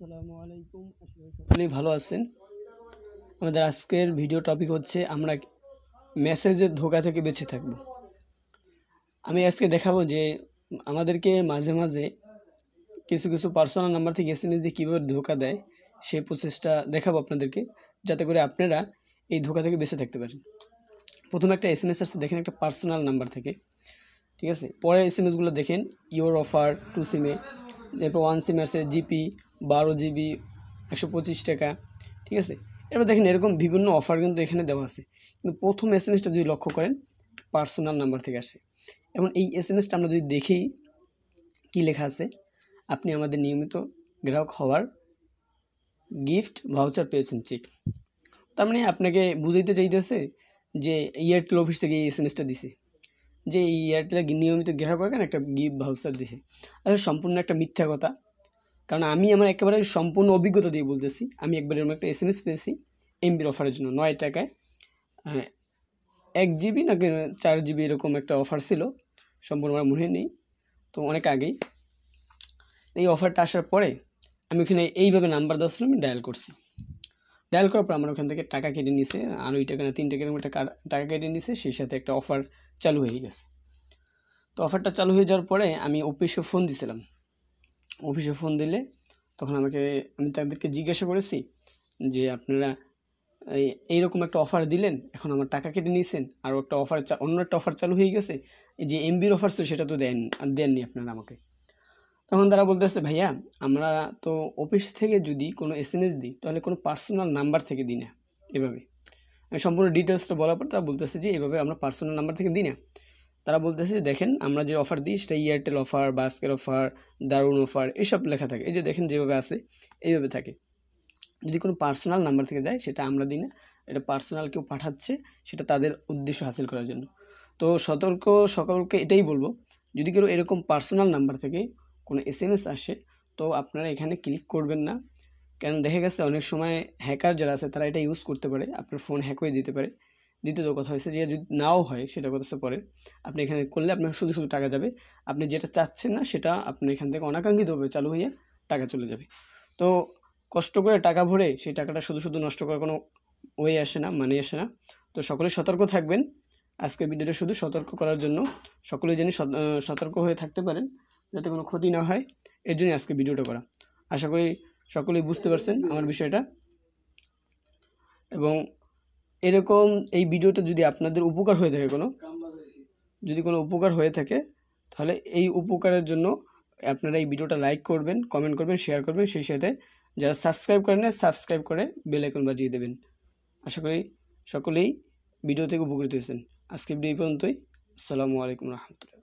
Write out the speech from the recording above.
আসসালামু আলাইকুম ভালো আছেন আমাদের আজকের ভিডিও টপিক হচ্ছে আমরা মেসেজের ধোকা থেকে বেঁচে থাকব আমি আজকে দেখাবো যে আমাদেরকে মাঝে মাঝে কিছু কিছু পার্সোনাল নাম্বার থেকে এস এম এস দিয়ে কীভাবে ধোকা দেয় সেই প্রসেসটা দেখাবো আপনাদেরকে যাতে করে আপনারা এই ধোকা থেকে বেঁচে থাকতে পারেন প্রথমে একটা এস এম এস আসছে দেখেন একটা পার্সোনাল নাম্বার থেকে ঠিক আছে পরে এস এম এসগুলো দেখেন ইওর অফার টু সিমে এরপর ওয়ান সিম আছে জিপি বারো জিবি একশো পঁচিশ টাকা ঠিক আছে এবার দেখেন এরকম বিভিন্ন অফার কিন্তু এখানে দেওয়া আছে কিন্তু প্রথম এস এম এসটা যদি লক্ষ্য করেন পার্সোনাল নাম্বার থেকে আসে এবং এই এস এম এসটা আমরা যদি দেখি কী লেখা আছে আপনি আমাদের নিয়মিত গ্রাহক হওয়ার গিফট ভাউচার পেয়েছেন চেক তার মানে আপনাকে বুঝাইতে চাইতেছে যে এয়ারটেল অফিস থেকে এই এস এম এসটা দিছে যে এই এয়ারটেলে নিয়মিত কেন একটা গিফট ভাউচার দিছে আসলে আচ্ছা, সম্পূর্ণ একটা মিথ্যা কথা কারণ আমি আমার একেবারে সম্পূর্ণ অভিজ্ঞতা দিয়ে বলতেছি আমি একবার এরকম একটা এস এম এস পেয়েছি এমবির অফারের জন্য নয় টাকায় হ্যাঁ, এক জিবি নাকি চার জিবি এরকম একটা অফার ছিল সম্পূর্ণ আমার মনে নেই তো অনেক আগেই এই অফারটা আসার পরে আমি ওখানে এইভাবে নাম্বার দশ ছিল আমি ডায়াল করছি ডায়াল করার পর আমার ওখান থেকে টাকা কেটে নিছে আর ওই টাকা না তিন টাকা একটা টাকা কেটে নিছে সেই সাথে একটা অফার চালু হয়ে গেছে তো অফারটা চালু হয়ে যাওয়ার পরে আমি অফিসে ফোন দিছিলাম অফিসে ফোন দিলে তখন আমাকে আমি তাদেরকে জিজ্ঞাসা করেছি যে আপনারা এইরকম একটা অফার দিলেন এখন আমার টাকা কেটে নিয়েছেন আর একটা অফার অন্য একটা অফার চালু হয়ে গেছে যে এমবির অফার ছিল সেটা তো দেন দেননি আপনারা আমাকে তখন তারা বলতেছে ভাইয়া আমরা তো অফিস থেকে যদি কোনো এস এম এস দিই তাহলে কোনো পার্সোনাল নাম্বার থেকে দিই না এভাবে সম্পূর্ণ ডিটেলসটা বলার পর তারা বলতেছে যে এভাবে আমরা পার্সোনাল নাম্বার থেকে দিই না তারা বলতেছে যে দেখেন আমরা যে অফার দিই সেটা এয়ারটেল অফার বাস্কের অফার দারুণ অফার এসব লেখা থাকে এই যে দেখেন যেভাবে আছে এইভাবে থাকে যদি কোনো পার্সোনাল নাম্বার থেকে দেয় সেটা আমরা দিই না এটা পার্সোনাল কেউ পাঠাচ্ছে সেটা তাদের উদ্দেশ্য হাসিল করার জন্য তো সতর্ক সকলকে এটাই বলবো যদি কেউ এরকম পার্সোনাল নাম্বার থেকে কোনো এসএমএস আসে তো আপনারা এখানে ক্লিক করবেন না কারণ দেখা গেছে অনেক সময় হ্যাকার যারা আছে তারা এটা ইউজ করতে পারে আপনার ফোন হ্যাক হয়ে দিতে পারে দ্বিতীয়ত কথা হয়েছে যে যদি নাও হয় সেটা কথা পরে আপনি এখানে করলে আপনার শুধু শুধু টাকা যাবে আপনি যেটা চাচ্ছেন না সেটা আপনি এখান থেকে অনাকাঙ্ক্ষিতভাবে চালু হয়ে টাকা চলে যাবে তো কষ্ট করে টাকা ভরে সেই টাকাটা শুধু শুধু নষ্ট করার কোনো ওয়ে আসে না মানে আসে না তো সকলে সতর্ক থাকবেন আজকের ভিডিওটা শুধু সতর্ক করার জন্য সকলে যেন সতর্ক হয়ে থাকতে পারেন যাতে কোনো ক্ষতি না হয় এর জন্য আজকে ভিডিওটা করা আশা করি সকলেই বুঝতে পারছেন আমার বিষয়টা এবং এরকম এই ভিডিওটা যদি আপনাদের উপকার হয়ে থাকে কোনো যদি কোনো উপকার হয়ে থাকে তাহলে এই উপকারের জন্য আপনারা এই ভিডিওটা লাইক করবেন কমেন্ট করবেন শেয়ার করবেন সেই সাথে যারা সাবস্ক্রাইব করেন না সাবস্ক্রাইব করে বেলাইকন বাজিয়ে দেবেন আশা করি সকলেই ভিডিও থেকে উপকৃত হয়েছেন আজকে ভিডিও এই পর্যন্তই আসসালামু আলাইকুম রহমতুল্লাহ